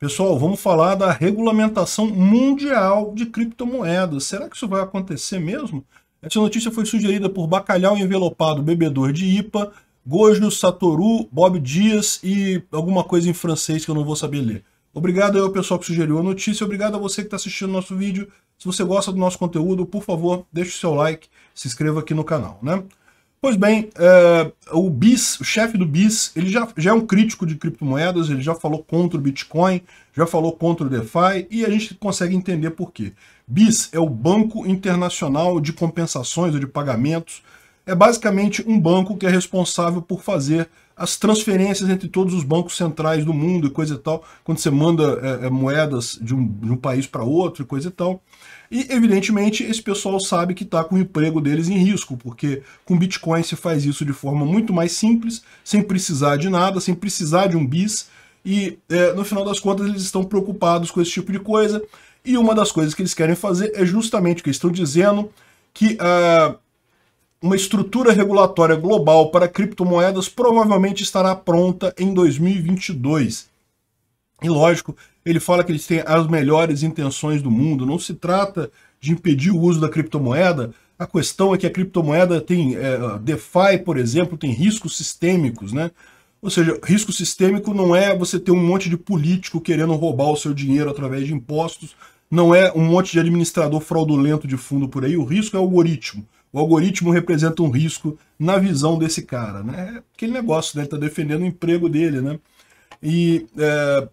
Pessoal, vamos falar da regulamentação mundial de criptomoedas. Será que isso vai acontecer mesmo? Essa notícia foi sugerida por Bacalhau Envelopado, bebedor de IPA, Gojo Satoru, Bob Dias e alguma coisa em francês que eu não vou saber ler. Obrigado ao pessoal que sugeriu a notícia, obrigado a você que está assistindo nosso vídeo. Se você gosta do nosso conteúdo, por favor, deixe o seu like, se inscreva aqui no canal, né? Pois bem, uh, o BIS, o chefe do BIS, ele já, já é um crítico de criptomoedas, ele já falou contra o Bitcoin, já falou contra o DeFi, e a gente consegue entender por quê. BIS é o Banco Internacional de Compensações ou de Pagamentos, é basicamente um banco que é responsável por fazer as transferências entre todos os bancos centrais do mundo e coisa e tal, quando você manda é, é, moedas de um, de um país para outro e coisa e tal. E, evidentemente, esse pessoal sabe que está com o emprego deles em risco, porque com Bitcoin se faz isso de forma muito mais simples, sem precisar de nada, sem precisar de um bis, e é, no final das contas eles estão preocupados com esse tipo de coisa, e uma das coisas que eles querem fazer é justamente o que eles estão dizendo, que... Uh, uma estrutura regulatória global para criptomoedas provavelmente estará pronta em 2022. E lógico, ele fala que eles têm as melhores intenções do mundo. Não se trata de impedir o uso da criptomoeda. A questão é que a criptomoeda tem é, DeFi, por exemplo, tem riscos sistêmicos, né? Ou seja, risco sistêmico não é você ter um monte de político querendo roubar o seu dinheiro através de impostos, não é um monte de administrador fraudulento de fundo por aí, o risco é algoritmo. O algoritmo representa um risco na visão desse cara, né? É aquele negócio, né? Ele está defendendo o emprego dele, né? E é,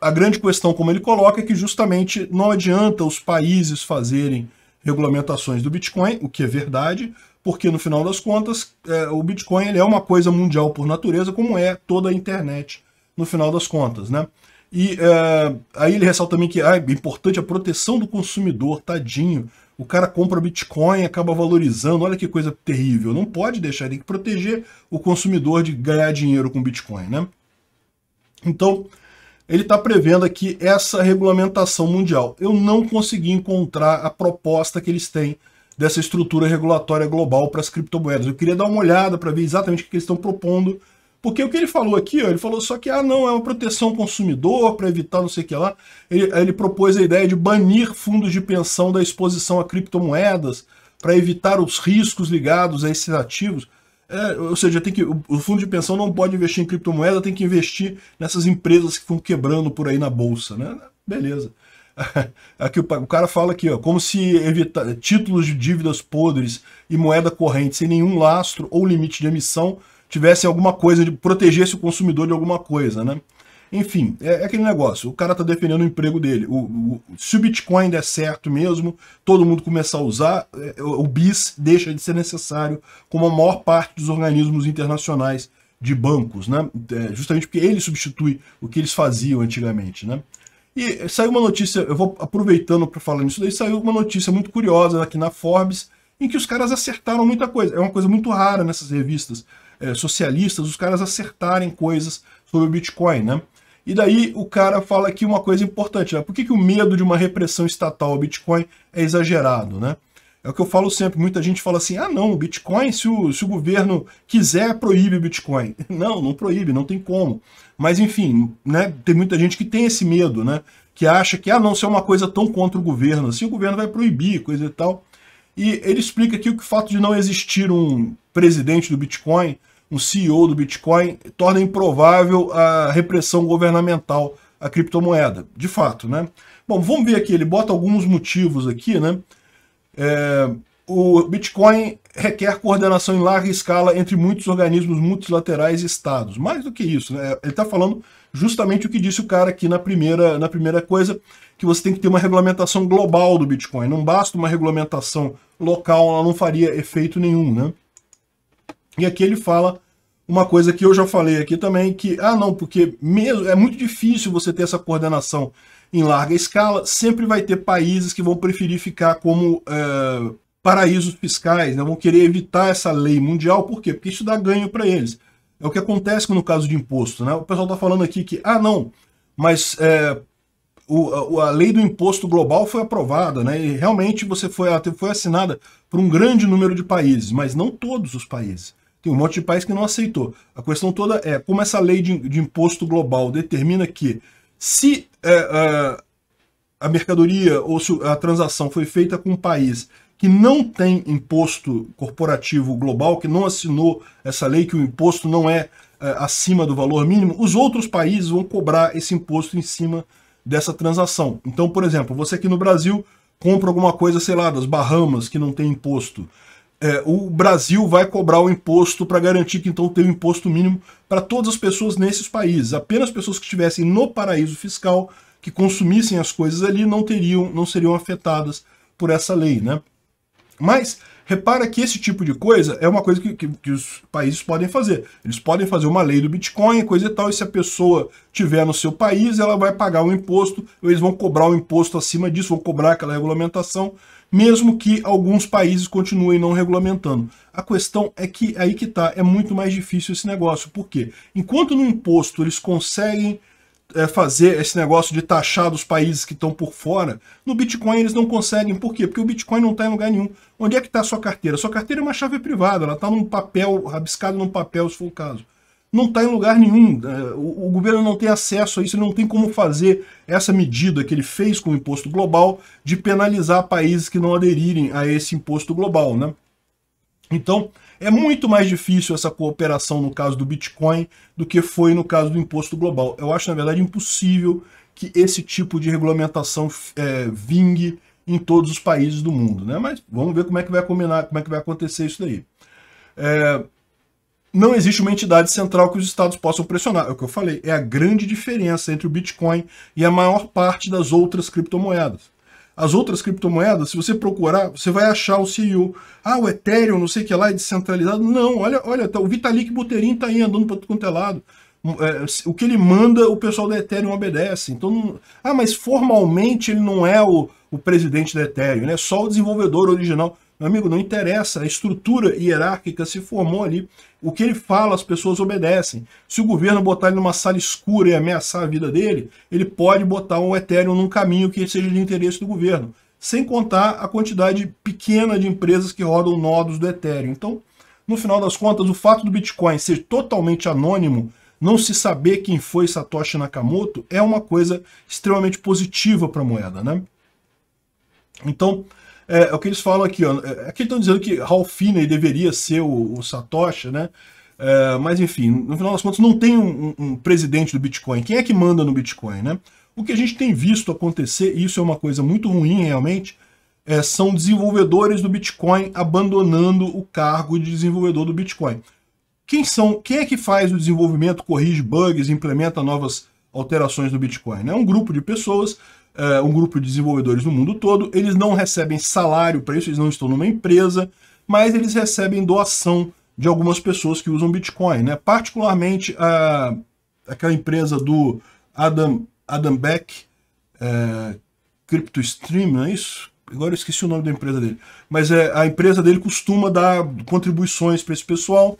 a grande questão, como ele coloca, é que justamente não adianta os países fazerem regulamentações do Bitcoin, o que é verdade, porque no final das contas é, o Bitcoin ele é uma coisa mundial por natureza, como é toda a internet no final das contas, né? E é, aí ele ressalta também que ah, é importante a proteção do consumidor, tadinho, o cara compra Bitcoin, acaba valorizando, olha que coisa terrível. Não pode deixar, tem que proteger o consumidor de ganhar dinheiro com Bitcoin, né? Então, ele está prevendo aqui essa regulamentação mundial. Eu não consegui encontrar a proposta que eles têm dessa estrutura regulatória global para as criptomoedas. Eu queria dar uma olhada para ver exatamente o que eles estão propondo porque o que ele falou aqui, ó, ele falou só que ah, não, é uma proteção consumidor para evitar não sei o que lá. Ele, ele propôs a ideia de banir fundos de pensão da exposição a criptomoedas para evitar os riscos ligados a esses ativos. É, ou seja, tem que, o fundo de pensão não pode investir em criptomoeda, tem que investir nessas empresas que estão quebrando por aí na bolsa. Né? Beleza. Aqui o, o cara fala aqui, ó, como se evitar títulos de dívidas podres e moeda corrente sem nenhum lastro ou limite de emissão tivessem alguma coisa, de protegesse o consumidor de alguma coisa, né? Enfim, é, é, aquele negócio, o cara tá defendendo o emprego dele. O, o, se o Bitcoin der certo mesmo, todo mundo começar a usar, é, o BIS deixa de ser necessário, como a maior parte dos organismos internacionais de bancos, né? É, justamente porque ele substitui o que eles faziam antigamente, né? E saiu uma notícia, eu vou aproveitando para falar nisso daí, saiu uma notícia muito curiosa aqui na Forbes, em que os caras acertaram muita coisa. É uma coisa muito rara nessas revistas. Eh, socialistas, os caras acertarem coisas sobre o Bitcoin, né? E daí o cara fala aqui uma coisa importante, né? Por que, que o medo de uma repressão estatal ao Bitcoin é exagerado, né? É o que eu falo sempre, muita gente fala assim, ah não, o Bitcoin, se o, se o governo quiser, proíbe o Bitcoin. Não, não proíbe, não tem como. Mas enfim, né, tem muita gente que tem esse medo, né? Que acha que, ah não, se é uma coisa tão contra o governo, assim o governo vai proibir, coisa e tal. E ele explica aqui que o fato de não existir um presidente do Bitcoin um CEO do Bitcoin, torna improvável a repressão governamental à criptomoeda, de fato, né? Bom, vamos ver aqui, ele bota alguns motivos aqui, né? É, o Bitcoin requer coordenação em larga escala entre muitos organismos multilaterais e estados. Mais do que isso, né? ele está falando justamente o que disse o cara aqui na primeira, na primeira coisa, que você tem que ter uma regulamentação global do Bitcoin. Não basta uma regulamentação local, ela não faria efeito nenhum, né? E aqui ele fala uma coisa que eu já falei aqui também, que, ah não, porque mesmo, é muito difícil você ter essa coordenação em larga escala, sempre vai ter países que vão preferir ficar como é, paraísos fiscais, né? vão querer evitar essa lei mundial, por quê? Porque isso dá ganho para eles. É o que acontece no caso de imposto. Né? O pessoal está falando aqui que, ah não, mas é, o, a, a lei do imposto global foi aprovada, né? e realmente você foi, ela foi assinada por um grande número de países, mas não todos os países. Tem um monte de país que não aceitou. A questão toda é como essa lei de, de imposto global determina que se é, é, a mercadoria ou se a transação foi feita com um país que não tem imposto corporativo global, que não assinou essa lei, que o imposto não é, é acima do valor mínimo, os outros países vão cobrar esse imposto em cima dessa transação. Então, por exemplo, você aqui no Brasil compra alguma coisa, sei lá, das Bahamas, que não tem imposto é, o Brasil vai cobrar o imposto para garantir que então tem um imposto mínimo para todas as pessoas nesses países. Apenas pessoas que estivessem no paraíso fiscal, que consumissem as coisas ali, não teriam, não seriam afetadas por essa lei, né? Mas repara que esse tipo de coisa é uma coisa que, que, que os países podem fazer. Eles podem fazer uma lei do Bitcoin, coisa e tal, e se a pessoa tiver no seu país, ela vai pagar o um imposto, eles vão cobrar o um imposto acima disso, vão cobrar aquela regulamentação mesmo que alguns países continuem não regulamentando. A questão é que é aí que está, é muito mais difícil esse negócio. Por quê? Enquanto no imposto eles conseguem é, fazer esse negócio de taxar dos países que estão por fora, no Bitcoin eles não conseguem. Por quê? Porque o Bitcoin não está em lugar nenhum. Onde é que está a sua carteira? sua carteira é uma chave privada, ela está num papel, rabiscada num papel, se for o caso não está em lugar nenhum. Né? O, governo não tem acesso a isso, ele não tem como fazer essa medida que ele fez com o imposto global de penalizar países que não aderirem a esse imposto global. Né? Então, é muito mais difícil essa cooperação no caso do Bitcoin do que foi no caso do imposto global. Eu acho, na verdade, impossível que esse tipo de regulamentação é, vingue em todos os países do mundo. Né? Mas vamos ver como é que vai combinar, como é que vai acontecer isso daí. É, não existe uma entidade central que os estados possam pressionar. É o que eu falei, é a grande diferença entre o Bitcoin e a maior parte das outras criptomoedas. As outras criptomoedas, se você procurar, você vai achar o CEO. Ah, o Ethereum, não sei o que lá, é descentralizado. Não, olha, olha, tá, o Vitalik Buterin tá aí andando para tudo quanto é lado. Hum, é, o que ele manda, o pessoal da Ethereum obedece. Então, não... ah, mas formalmente ele não é o, o presidente da Ethereum, né? Só o desenvolvedor original. Amigo, não interessa, a estrutura hierárquica se formou ali. O que ele fala, as pessoas obedecem. Se o governo botar ele numa sala escura e ameaçar a vida dele, ele pode botar um Ethereum num caminho que seja de interesse do governo. Sem contar a quantidade pequena de empresas que rodam nodos do Ethereum. Então, no final das contas, o fato do Bitcoin ser totalmente anônimo não se saber quem foi Satoshi Nakamoto é uma coisa extremamente positiva para a moeda, né? Então, é, é o que eles falam aqui, ó. Aqui é, é estão dizendo que Ralph Finney deveria ser o, o Satoshi, né? É, mas enfim, no final das contas não tem um, um, presidente do Bitcoin. Quem é que manda no Bitcoin, né? O que a gente tem visto acontecer, e isso é uma coisa muito ruim realmente, é, são desenvolvedores do Bitcoin abandonando o cargo de desenvolvedor do Bitcoin. Quem, são, quem é que faz o desenvolvimento, corrige bugs, implementa novas alterações no Bitcoin? É um grupo de pessoas uh, um grupo de desenvolvedores no mundo todo. Eles não recebem salário para isso, eles não estão numa empresa, mas eles recebem doação de algumas pessoas que usam Bitcoin, né? Particularmente a, aquela empresa do Adam, Adam Beck, é, CryptoStream, não é isso? Agora eu esqueci o nome da empresa dele. Mas é, a empresa dele costuma dar contribuições para esse pessoal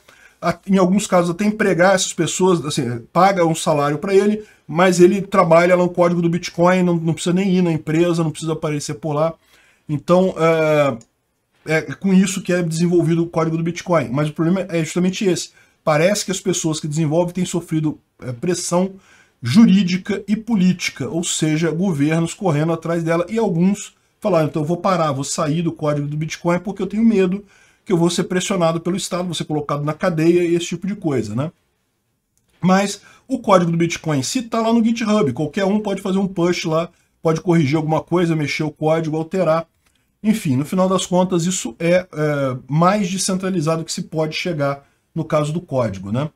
em alguns casos até empregar essas pessoas, assim, paga um salário para ele, mas ele trabalha lá no código do Bitcoin, não, não, precisa nem ir na empresa, não precisa aparecer por lá. Então, é, é com isso que é desenvolvido o código do Bitcoin. Mas o problema é justamente esse. Parece que as pessoas que desenvolvem têm sofrido é, pressão jurídica e política, ou seja, governos correndo atrás dela e alguns falaram, então eu vou parar, vou sair do código do Bitcoin porque eu tenho medo que eu vou ser pressionado pelo Estado, vou ser colocado na cadeia e esse tipo de coisa, né? Mas o código do Bitcoin, se está lá no GitHub, qualquer um pode fazer um push lá, pode corrigir alguma coisa, mexer o código, alterar. Enfim, no final das contas, isso é, é mais descentralizado que se pode chegar no caso do código, né?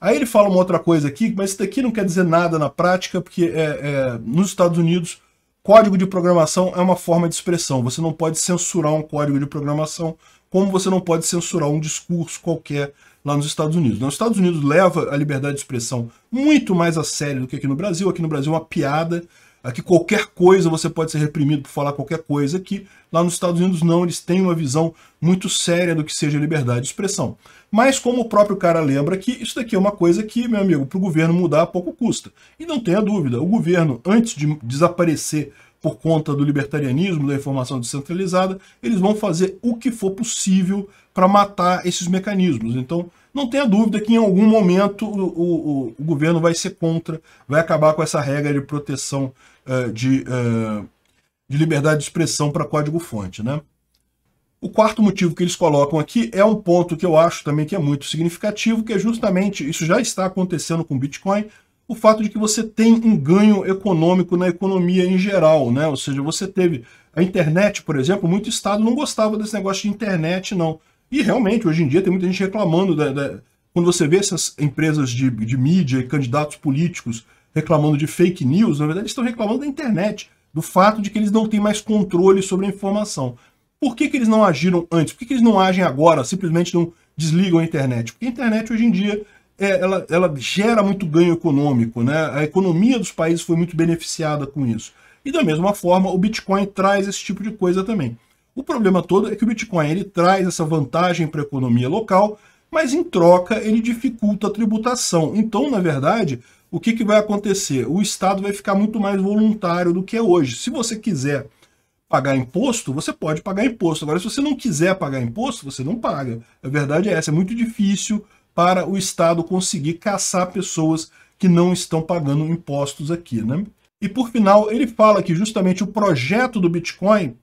Aí ele fala uma outra coisa aqui, mas isso daqui não quer dizer nada na prática, porque é, é, nos Estados Unidos, código de programação é uma forma de expressão. Você não pode censurar um código de programação, como você não pode censurar um discurso qualquer lá nos Estados Unidos. Nos né? Estados Unidos leva a liberdade de expressão muito mais a sério do que aqui no Brasil. Aqui no Brasil é uma piada, aqui qualquer coisa você pode ser reprimido por falar qualquer coisa aqui. Lá nos Estados Unidos não, eles têm uma visão muito séria do que seja liberdade de expressão. Mas como o próprio cara lembra aqui, isso daqui é uma coisa que, meu amigo, para o governo mudar pouco custa. E não tenha dúvida, o governo, antes de desaparecer por conta do libertarianismo, da informação descentralizada, eles vão fazer o que for possível para matar esses mecanismos. Então, não tenha dúvida que em algum momento o, o, o governo vai ser contra, vai acabar com essa regra de proteção uh, de, uh, de liberdade de expressão para código-fonte. Né? O quarto motivo que eles colocam aqui é um ponto que eu acho também que é muito significativo, que é justamente, isso já está acontecendo com Bitcoin, o fato de que você tem um ganho econômico na economia em geral, né? Ou seja, você teve a internet, por exemplo, muito Estado não gostava desse negócio de internet, não. E realmente, hoje em dia, tem muita gente reclamando. Da, da... Quando você vê essas empresas de, de mídia e candidatos políticos reclamando de fake news, na verdade, eles estão reclamando da internet, do fato de que eles não têm mais controle sobre a informação. Por que, que eles não agiram antes? Por que, que eles não agem agora? Simplesmente não desligam a internet? Porque a internet, hoje em dia, é, ela, ela gera muito ganho econômico, né? A economia dos países foi muito beneficiada com isso. E da mesma forma, o Bitcoin traz esse tipo de coisa também. O problema todo é que o Bitcoin ele traz essa vantagem para a economia local, mas em troca ele dificulta a tributação. Então, na verdade, o que, que vai acontecer? O Estado vai ficar muito mais voluntário do que é hoje. Se você quiser pagar imposto, você pode pagar imposto. Agora, se você não quiser pagar imposto, você não paga. A verdade é essa, é muito difícil para o Estado conseguir caçar pessoas que não estão pagando impostos aqui. Né? E por final, ele fala que justamente o projeto do Bitcoin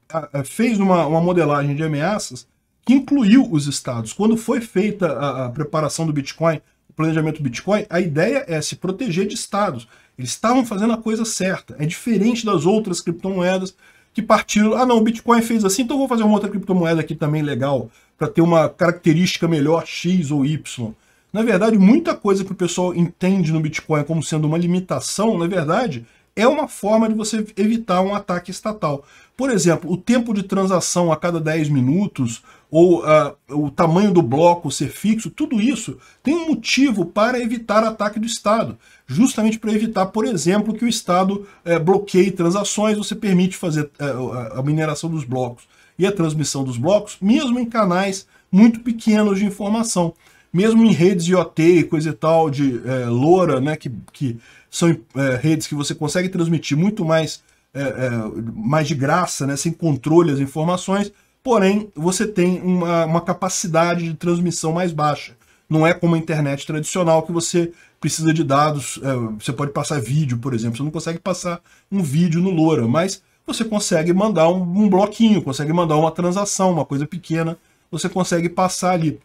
fez uma, uma modelagem de ameaças que incluiu os estados. Quando foi feita a, a, preparação do Bitcoin, o planejamento do Bitcoin, a ideia é se proteger de estados. Eles estavam fazendo a coisa certa. É diferente das outras criptomoedas que partiram. Ah, não, o Bitcoin fez assim, então vou fazer uma outra criptomoeda aqui também legal, para ter uma característica melhor X ou Y. Na verdade, muita coisa que o pessoal entende no Bitcoin como sendo uma limitação, na verdade, é uma forma de você evitar um ataque estatal. Por exemplo, o tempo de transação a cada 10 minutos, ou uh, o tamanho do bloco ser fixo, tudo isso tem um motivo para evitar ataque do Estado. Justamente para evitar, por exemplo, que o Estado uh, bloqueie transações, você permite fazer uh, a mineração dos blocos e a transmissão dos blocos, mesmo em canais muito pequenos de informação mesmo em redes IoT e coisa e tal, de é, LoRa, né, que, que são é, redes que você consegue transmitir muito mais, é, é, mais de graça, né, sem controle as informações, porém você tem uma, uma capacidade de transmissão mais baixa. Não é como a internet tradicional que você precisa de dados, é, você pode passar vídeo, por exemplo, você não consegue passar um vídeo no LoRa, mas você consegue mandar um, um bloquinho, consegue mandar uma transação, uma coisa pequena, você consegue passar ali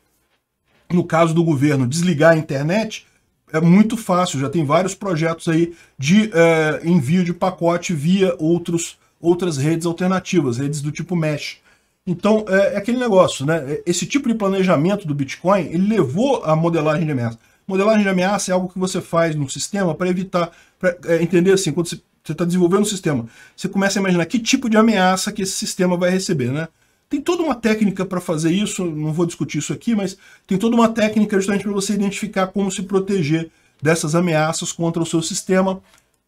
no caso do governo, desligar a internet, é muito fácil, já tem vários projetos aí de é, envio de pacote via outros, outras redes alternativas, redes do tipo mesh. Então, é, é, aquele negócio, né? É, esse tipo de planejamento do Bitcoin, ele levou a modelagem de ameaça. Modelagem de ameaça é algo que você faz no sistema para evitar, para é, entender assim, quando você está desenvolvendo um sistema, você começa a imaginar que tipo de ameaça que esse sistema vai receber, né? Tem toda uma técnica para fazer isso, não vou discutir isso aqui, mas tem toda uma técnica justamente para você identificar como se proteger dessas ameaças contra o seu sistema.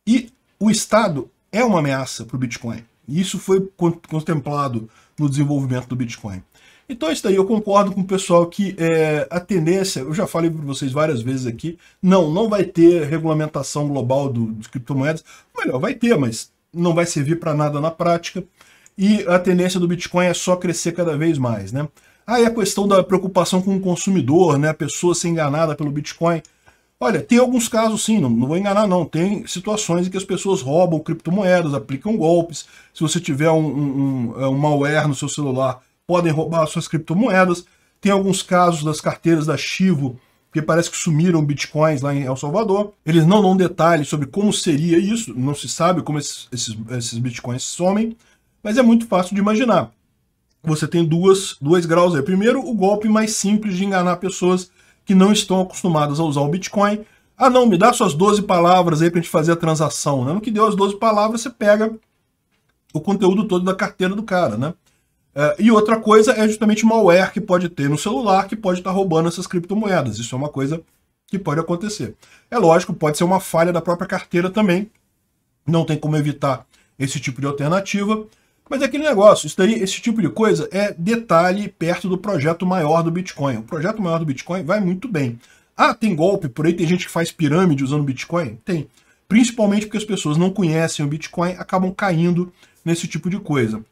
E o Estado é uma ameaça para o Bitcoin. E isso foi contemplado no desenvolvimento do Bitcoin. Então é isso daí, eu concordo com o pessoal que é, a tendência, eu já falei para vocês várias vezes aqui, não, não vai ter regulamentação global do, dos criptomoedas, melhor, vai ter, mas não vai servir para nada na prática e a tendência do Bitcoin é só crescer cada vez mais, né? Aí a questão da preocupação com o consumidor, né? A pessoa ser enganada pelo Bitcoin. Olha, tem alguns casos sim, não, não vou enganar não, tem situações em que as pessoas roubam criptomoedas, aplicam golpes, se você tiver um, um, um, é, um malware no seu celular, podem roubar suas criptomoedas. Tem alguns casos das carteiras da Chivo, que parece que sumiram bitcoins lá em El Salvador. Eles não dão detalhes sobre como seria isso, não se sabe como esses, esses, esses bitcoins somem mas é muito fácil de imaginar. Você tem duas, dois graus aí. Primeiro, o golpe mais simples de enganar pessoas que não estão acostumadas a usar o Bitcoin. Ah, não, me dá suas 12 palavras aí para a gente fazer a transação. Né? No que deu as 12 palavras, você pega o conteúdo todo da carteira do cara, né? É, e outra coisa é justamente malware que pode ter no celular, que pode estar tá roubando essas criptomoedas. Isso é uma coisa que pode acontecer. É lógico, pode ser uma falha da própria carteira também. Não tem como evitar esse tipo de alternativa. Mas é aquele negócio, isso daí, esse tipo de coisa é detalhe perto do projeto maior do Bitcoin. O projeto maior do Bitcoin vai muito bem. Ah, tem golpe por aí, tem gente que faz pirâmide usando Bitcoin? Tem. Principalmente porque as pessoas não conhecem o Bitcoin, acabam caindo nesse tipo de coisa.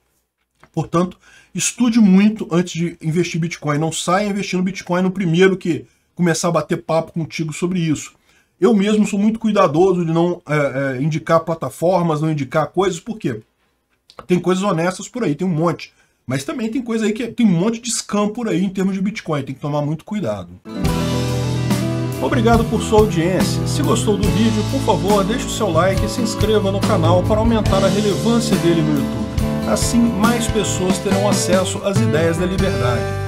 Portanto, estude muito antes de investir Bitcoin. Não saia investindo Bitcoin no primeiro que começar a bater papo contigo sobre isso. Eu mesmo sou muito cuidadoso de não é, é, indicar plataformas, não indicar coisas, por quê? Tem coisas honestas por aí, tem um monte. Mas também tem coisa aí que é, tem um monte de scam por aí em termos de Bitcoin, tem que tomar muito cuidado. Obrigado por sua audiência. Se gostou do vídeo, por favor, deixe o seu like e se inscreva no canal para aumentar a relevância dele no YouTube. Assim, mais pessoas terão acesso às ideias da liberdade